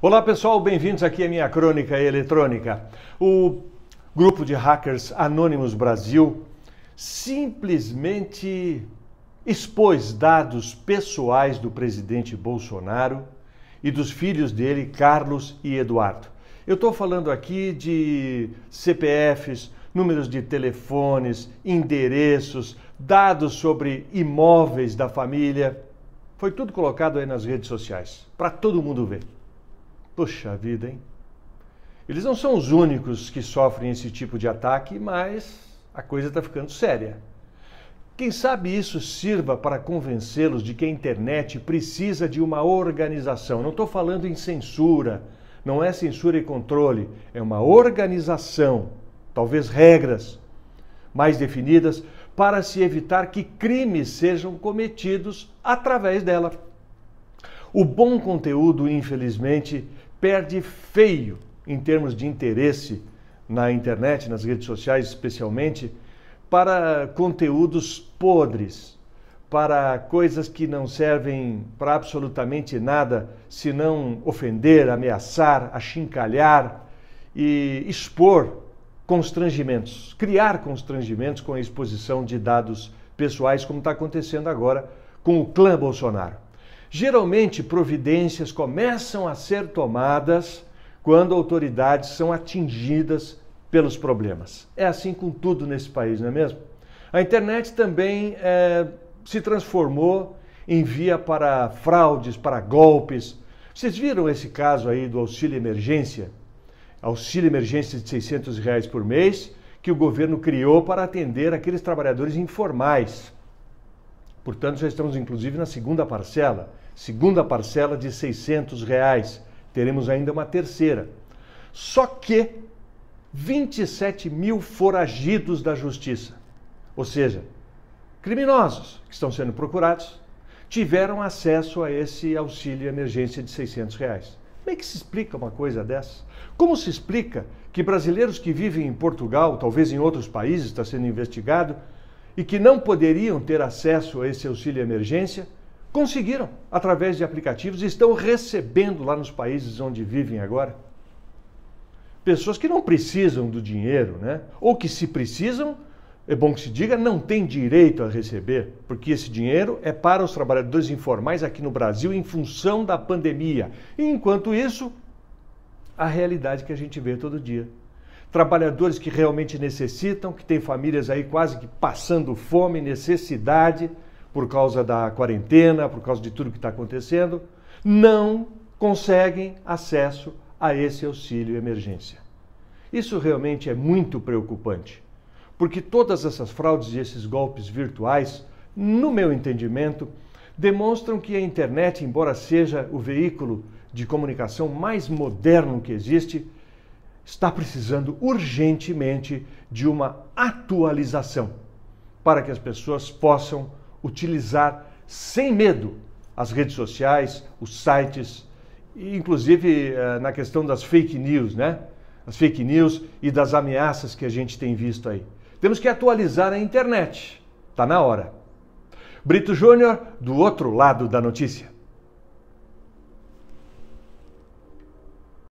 Olá pessoal, bem-vindos aqui à minha crônica eletrônica. O grupo de hackers Anonymous Brasil simplesmente expôs dados pessoais do presidente Bolsonaro e dos filhos dele, Carlos e Eduardo. Eu estou falando aqui de CPFs, números de telefones, endereços, dados sobre imóveis da família. Foi tudo colocado aí nas redes sociais, para todo mundo ver. Poxa vida, hein? Eles não são os únicos que sofrem esse tipo de ataque, mas a coisa está ficando séria. Quem sabe isso sirva para convencê-los de que a internet precisa de uma organização. Não estou falando em censura, não é censura e controle, é uma organização, talvez regras mais definidas, para se evitar que crimes sejam cometidos através dela. O bom conteúdo, infelizmente, perde feio em termos de interesse na internet, nas redes sociais especialmente, para conteúdos podres, para coisas que não servem para absolutamente nada, senão ofender, ameaçar, achincalhar e expor constrangimentos, criar constrangimentos com a exposição de dados pessoais, como está acontecendo agora com o clã Bolsonaro. Geralmente, providências começam a ser tomadas quando autoridades são atingidas pelos problemas. É assim com tudo nesse país, não é mesmo? A internet também é, se transformou em via para fraudes, para golpes. Vocês viram esse caso aí do auxílio emergência? Auxílio emergência de 600 reais por mês que o governo criou para atender aqueles trabalhadores informais. Portanto, já estamos inclusive na segunda parcela, segunda parcela de 600 reais. Teremos ainda uma terceira. Só que 27 mil foragidos da justiça, ou seja, criminosos que estão sendo procurados, tiveram acesso a esse auxílio emergência de 600 reais. Como é que se explica uma coisa dessa? Como se explica que brasileiros que vivem em Portugal, talvez em outros países, está sendo investigado, e que não poderiam ter acesso a esse auxílio emergência, conseguiram através de aplicativos e estão recebendo lá nos países onde vivem agora. Pessoas que não precisam do dinheiro, né? Ou que se precisam, é bom que se diga, não tem direito a receber, porque esse dinheiro é para os trabalhadores informais aqui no Brasil em função da pandemia. E enquanto isso, a realidade que a gente vê todo dia trabalhadores que realmente necessitam, que tem famílias aí quase que passando fome, necessidade por causa da quarentena, por causa de tudo que está acontecendo, não conseguem acesso a esse auxílio emergência. Isso realmente é muito preocupante, porque todas essas fraudes e esses golpes virtuais, no meu entendimento, demonstram que a internet, embora seja o veículo de comunicação mais moderno que existe, está precisando urgentemente de uma atualização para que as pessoas possam utilizar sem medo as redes sociais, os sites, inclusive eh, na questão das fake news, né? As fake news e das ameaças que a gente tem visto aí. Temos que atualizar a internet. Está na hora. Brito Júnior, do outro lado da notícia.